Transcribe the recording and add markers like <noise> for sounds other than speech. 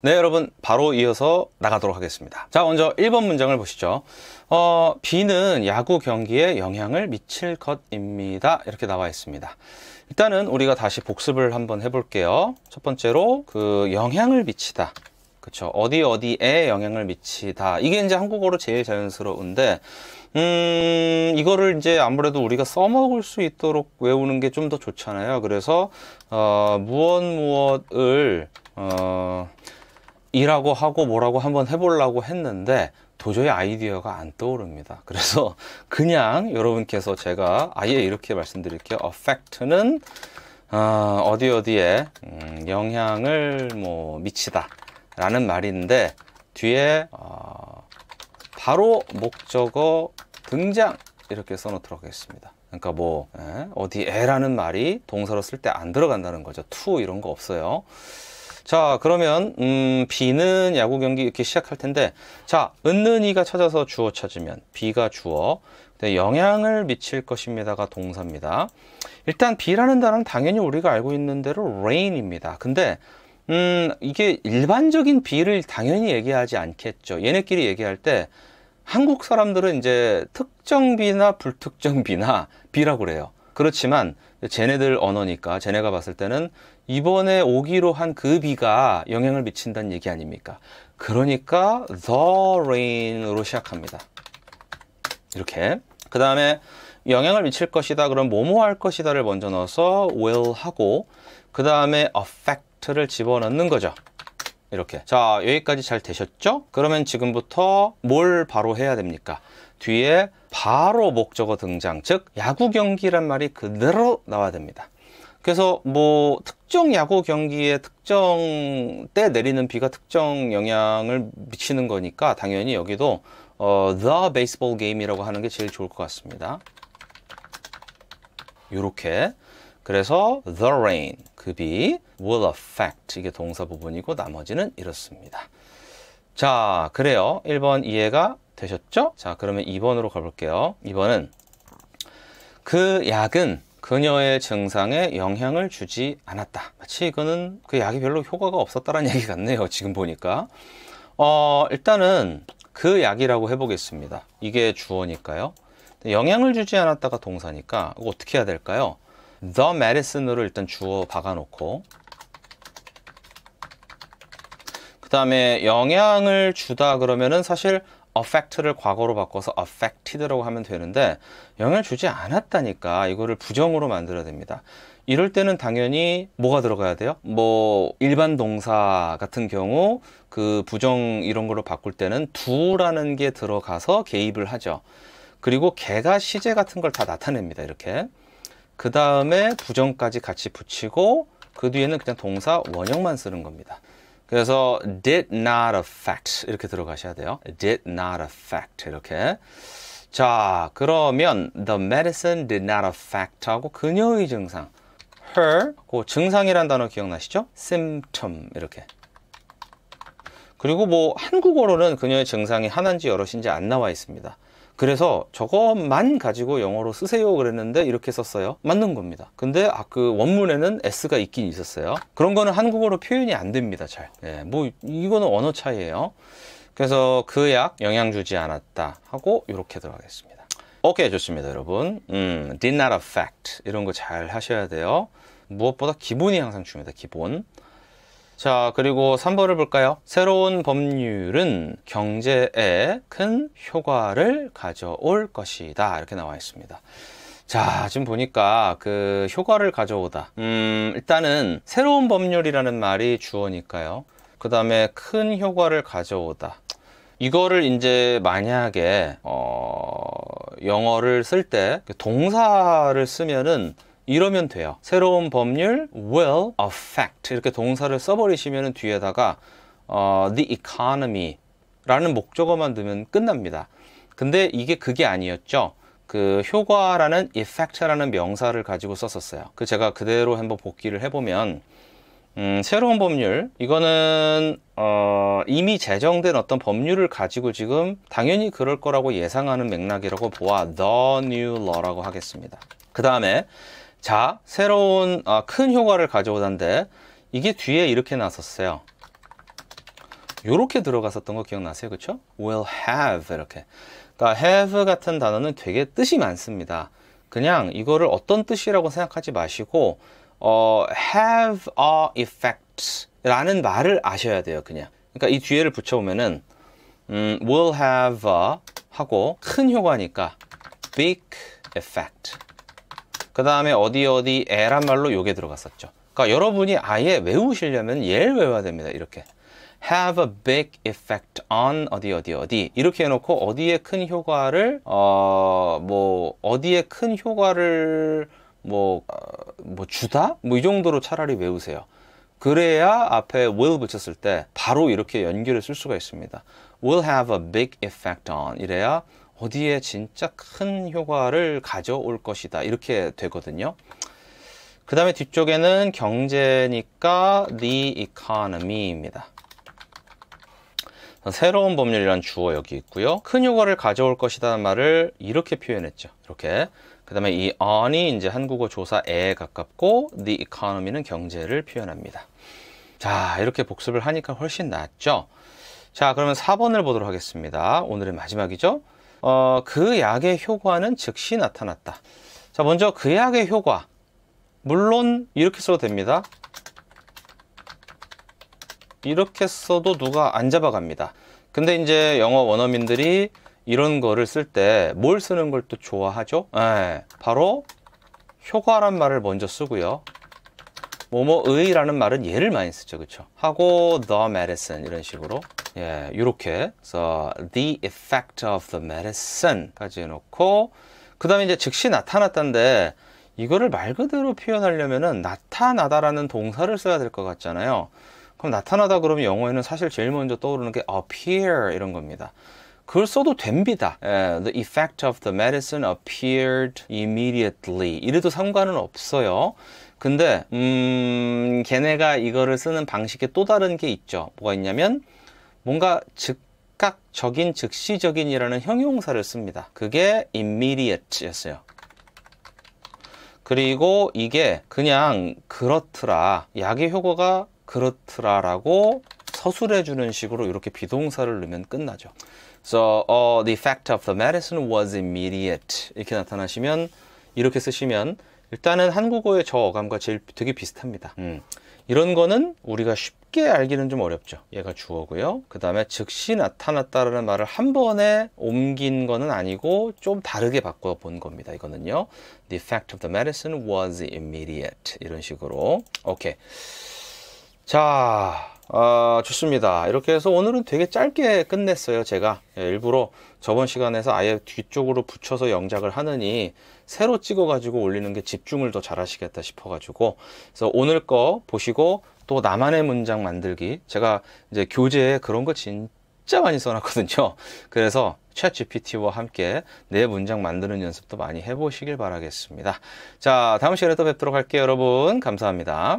네 여러분 바로 이어서 나가도록 하겠습니다 자 먼저 1번 문장을 보시죠 어, 비는 야구 경기에 영향을 미칠 것입니다 이렇게 나와 있습니다 일단은 우리가 다시 복습을 한번 해볼게요 첫 번째로 그 영향을 미치다 그쵸 어디 어디에 영향을 미치다 이게 이제 한국어로 제일 자연스러운데 음, 이거를 이제 아무래도 우리가 써먹을 수 있도록 외우는 게 좀 더 좋잖아요 그래서 어, 무엇 무엇을 어, 이라고 하고 뭐라고 한번 해보려고 했는데 도저히 아이디어가 안 떠오릅니다. 그래서 <laughs> 그냥 여러분께서 제가 아예 이렇게 말씀드릴게요. affect는 어, 아, 디 어디 어디에 음, 영향을 뭐 미치다 라는 말인데 뒤에 어, 바로 목적어 등장 이렇게 써놓도록 하겠습니다. 그러니까 뭐 에? 예, 어디에라는 말이 동사로 쓸 때 안 들어간다는 거죠. to 이런 거 없어요. 자 그러면 음, 비는 야구 경기 이렇게 시작할 텐데 자 은는이가 찾아서 주어 찾으면 비가 주어 네, 영향을 미칠 것입니다가 동사입니다. 일단 비라는 단어는 당연히 우리가 알고 있는 대로 rain입니다. 근데 음, 이게 일반적인 비를 당연히 얘기하지 않겠죠. 얘네끼리 얘기할 때 한국 사람들은 이제 특정 비나 불특정 비나 비라고 그래요. 그렇지만 쟤네들 언어니까 쟤네가 봤을 때는 이번에 오기로 한 그 비가 영향을 미친다는 얘기 아닙니까? 그러니까 the rain으로 시작합니다. 이렇게. 그 다음에 영향을 미칠 것이다. 그럼 뭐뭐 할 것이다를 먼저 넣어서 will 하고 그 다음에 affect를 집어넣는 거죠. 이렇게. 자, 여기까지 잘 되셨죠? 그러면 지금부터 뭘 바로 해야 됩니까? 뒤에 바로 목적어 등장 즉 야구 경기란 말이 그대로 나와야 됩니다 그래서 뭐 특정 야구 경기에 특정 때 내리는 비가 특정 영향을 미치는 거니까 당연히 여기도 어, The Baseball Game이라고 하는 게 제일 좋을 것 같습니다 요렇게 그래서 the rain 급이 그 will affect 이게 동사 부분이고 나머지는 이렇습니다 자 그래요 1번 이해가 되셨죠? 자, 그러면 2번으로 가볼게요. 2번은 그 약은 그녀의 증상에 영향을 주지 않았다. 마치 이거는 그 약이 별로 효과가 없었다는 <laughs> 얘기 같네요. 지금 보니까. 어, 일단은 그 약이라고 해보겠습니다. 이게 주어니까요. 영향을 주지 않았다가 동사니까 이거 어떻게 해야 될까요? the medicine으로 일단 주어 박아놓고 그 다음에 영향을 주다 그러면은 사실 affect를 과거로 바꿔서 affected라고 하면 되는데 영향을 주지 않았다니까 이거를 부정으로 만들어야 됩니다. 이럴 때는 당연히 뭐가 들어가야 돼요? 뭐 일반 동사 같은 경우 그 부정 이런 걸로 바꿀 때는 do라는 게 들어가서 개입을 하죠. 그리고 개가 시제 같은 걸 다 나타냅니다. 이렇게. 그 다음에 부정까지 같이 붙이고 그 뒤에는 그냥 동사 원형만 쓰는 겁니다. 그래서 did not affect 이렇게 들어가셔야 돼요. did not affect 이렇게. 자, 그러면 the medicine did not affect 하고 그녀의 증상 her 그 증상이란 단어 기억나시죠? symptom 이렇게. 그리고 뭐 한국어로는 그녀의 증상이 하나인지 여럿인지 안 나와 있습니다. 그래서 저것만 가지고 영어로 쓰세요 그랬는데 이렇게 썼어요 맞는 겁니다 근데 아그 원문에는 s가 있긴 있었어요 그런 거는 한국어로 표현이 안 됩니다 잘뭐 예 뭐, 이거는 언어 차이예요 그래서 그 약 영향 주지 않았다 하고 이렇게 들어가겠습니다 오케이 좋습니다 여러분 음, did not affect 이런 거 잘 하셔야 돼요 무엇보다 기본이 항상 중요하다 기본 자 그리고 3번을 볼까요 새로운 법률은 경제에 큰 효과를 가져올 것이다 이렇게 나와 있습니다 자 지금 보니까 그 효과를 가져오다 음 일단은 새로운 법률이라는 말이 주어니까요 그 다음에 큰 효과를 가져오다 이거를 이제 만약에 어 영어를 쓸 때 동사를 쓰면은 이러면 돼요. 새로운 법률 will affect 이렇게 동사를 써버리시면 뒤에다가 어, the economy 라는 목적어만 두면 끝납니다. 근데 이게 그게 아니었죠. 그 효과라는 effect라는 명사를 가지고 썼었어요. 그 제가 그대로 한번 복기를 해보면 음, 새로운 법률 이거는 어, 이미 제정된 어떤 법률을 가지고 지금 당연히 그럴 거라고 예상하는 맥락이라고 보아 the new law라고 하겠습니다. 그 다음에 자, 새로운 아, 큰 효과를 가져오던데 이게 뒤에 이렇게 나섰어요. 요렇게 들어갔었던 거 기억나세요? 그쵸? will have 이렇게 그러니까 have 같은 단어는 되게 뜻이 많습니다. 그냥 이거를 어떤 뜻이라고 생각하지 마시고 어, have a effect 라는 말을 아셔야 돼요 그냥 그러니까 이 뒤에를 붙여보면은 음, will have a 하고 큰 효과니까 big effect 그 다음에 어디 어디 에란 말로 요게 들어갔었죠. 그러니까 여러분이 아예 외우시려면 얘를 외워야 됩니다. 이렇게. have a big effect on 어디 어디 어디 이렇게 해놓고 어디에 큰 효과를 어 뭐 어디에 큰 효과를 뭐뭐 어, 뭐 주다 뭐 이 정도로 차라리 외우세요. 그래야 앞에 will 붙였을 때 바로 이렇게 연결을 쓸 수가 있습니다. will have a big effect on 이래야 어디에 진짜 큰 효과를 가져올 것이다. 이렇게 되거든요. 그 다음에 뒤쪽에는 경제니까 the economy입니다. 새로운 법률이란 주어 여기 있고요. 큰 효과를 가져올 것이다는 말을 이렇게 표현했죠. 이렇게. 그 다음에 이 on이 이제 한국어 조사에 가깝고 the economy는 경제를 표현합니다. 자, 이렇게 복습을 하니까 훨씬 낫죠? 자, 그러면 4번을 보도록 하겠습니다. 오늘의 마지막이죠. 어, 그 약의 효과는 즉시 나타났다. 자, 먼저 그 약의 효과. 물론 이렇게 써도 됩니다. 이렇게 써도 누가 안 잡아갑니다. 근데 이제 영어 원어민들이 이런 거를 쓸 때 뭘 쓰는 걸 또 좋아하죠? 예, 바로 효과란 말을 먼저 쓰고요. 뭐뭐의라는 말은 예를 많이 쓰죠. 그렇죠? 하고 the medicine 이런 식으로 예, 요렇게. 그래서 the effect of the medicine까지 해놓고 그 다음에 이제 즉시 나타났다는데 이거를 말 그대로 표현하려면은 나타나다라는 동사를 써야 될 것 같잖아요. 그럼 나타나다 그러면 영어에는 사실 제일 먼저 떠오르는 게 appear 이런 겁니다. 그걸 써도 됩니다. 예, the effect of the medicine appeared immediately. 이래도 상관은 없어요. 근데 음 걔네가 이거를 쓰는 방식에 또 다른 게 있죠. 뭐가 있냐면 뭔가 즉각적인, 즉시적인이라는 형용사를 씁니다. 그게 immediate였어요. 그리고 이게 그냥 그렇더라, 약의 효과가 그렇더라라고 서술해 주는 식으로 이렇게 비동사를 넣으면 끝나죠. So uh, the effect of the medicine was immediate 이렇게 나타나시면 이렇게 쓰시면 일단은 한국어의 저 어감과 제일 되게 비슷합니다. 음. 이런 거는 우리가 쉽게 알기는 좀 어렵죠. 얘가 주어고요. 그 다음에 즉시 나타났다라는 말을 한 번에 옮긴 거는 아니고 좀 다르게 바꿔본 겁니다. 이거는요. The effect of the medicine was immediate. 이런 식으로. 오케이. 자, 아, 좋습니다. 이렇게 해서 오늘은 되게 짧게 끝냈어요. 제가 예, 일부러 저번 시간에서 아예 뒤쪽으로 붙여서 영작을 하느니 새로 찍어 가지고 올리는 게 집중을 더 잘 하시겠다 싶어 가지고 그래서 오늘 거 보시고 또 나만의 문장 만들기 제가 이제 교재에 그런 거 진짜 많이 써놨거든요. <laughs> 그래서 챗 GPT와 함께 내 문장 만드는 연습도 많이 해보시길 바라겠습니다. 자, 다음 시간에 또 뵙도록 할게요. 여러분, 감사합니다.